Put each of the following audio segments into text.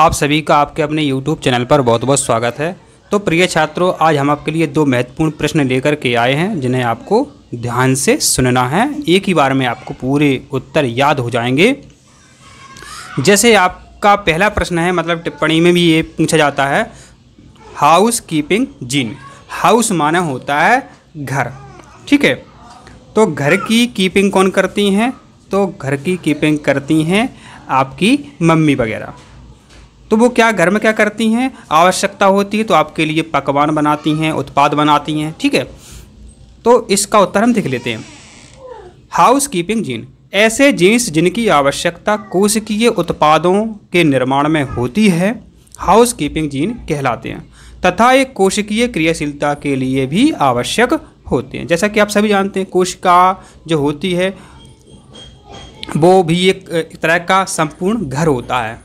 आप सभी का आपके अपने YouTube चैनल पर बहुत बहुत स्वागत है तो प्रिय छात्रों आज हम आपके लिए दो महत्वपूर्ण प्रश्न लेकर के आए हैं जिन्हें आपको ध्यान से सुनना है एक ही बार में आपको पूरे उत्तर याद हो जाएंगे जैसे आपका पहला प्रश्न है मतलब टिप्पणी में भी ये पूछा जाता है हाउस कीपिंग जीन हाउस माना होता है घर ठीक है तो घर की कीपिंग कौन करती हैं तो घर की कीपिंग करती हैं आपकी मम्मी वगैरह तो वो क्या घर में क्या करती हैं आवश्यकता होती है तो आपके लिए पकवान बनाती हैं उत्पाद बनाती हैं ठीक है तो इसका उत्तर हम देख लेते हैं हाउस कीपिंग जीन ऐसे जीन्स जिनकी आवश्यकता कोशिकीय उत्पादों के निर्माण में होती है हाउस कीपिंग जीन कहलाते हैं तथा ये कोशिकीय क्रियाशीलता के लिए भी आवश्यक होते हैं जैसा कि आप सभी जानते हैं कोशिका जो होती है वो भी एक तरह का संपूर्ण घर होता है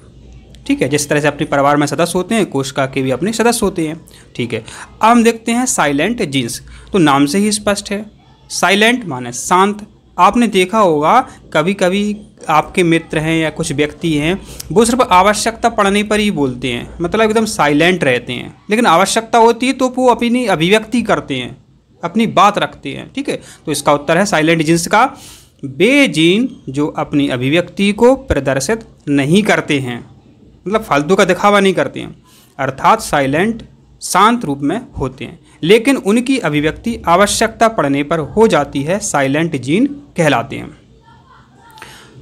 ठीक है जिस तरह से अपने परिवार में सदस्य होते हैं कोशिका के भी अपने सदस्य होते हैं ठीक है अब हम देखते हैं साइलेंट जीन्स तो नाम से ही स्पष्ट है साइलेंट माने शांत आपने देखा होगा कभी कभी आपके मित्र हैं या कुछ व्यक्ति हैं वो सिर्फ आवश्यकता पड़ने पर ही बोलते हैं मतलब एकदम साइलेंट रहते हैं लेकिन आवश्यकता होती है तो वो अपनी अभिव्यक्ति करते हैं अपनी बात रखते हैं ठीक है तो इसका उत्तर है साइलेंट जीन्स का बे जीन जो अपनी अभिव्यक्ति को प्रदर्शित नहीं करते हैं मतलब फालतू का दिखावा नहीं करते हैं अर्थात साइलेंट शांत रूप में होते हैं लेकिन उनकी अभिव्यक्ति आवश्यकता पड़ने पर हो जाती है साइलेंट जीन कहलाते हैं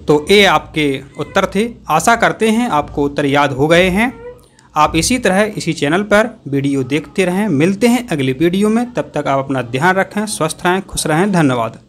तो ये आपके उत्तर थे आशा करते हैं आपको उत्तर याद हो गए हैं आप इसी तरह इसी चैनल पर वीडियो देखते रहें मिलते हैं अगली वीडियो में तब तक आप अपना ध्यान रखें स्वस्थ रहें खुश रहें धन्यवाद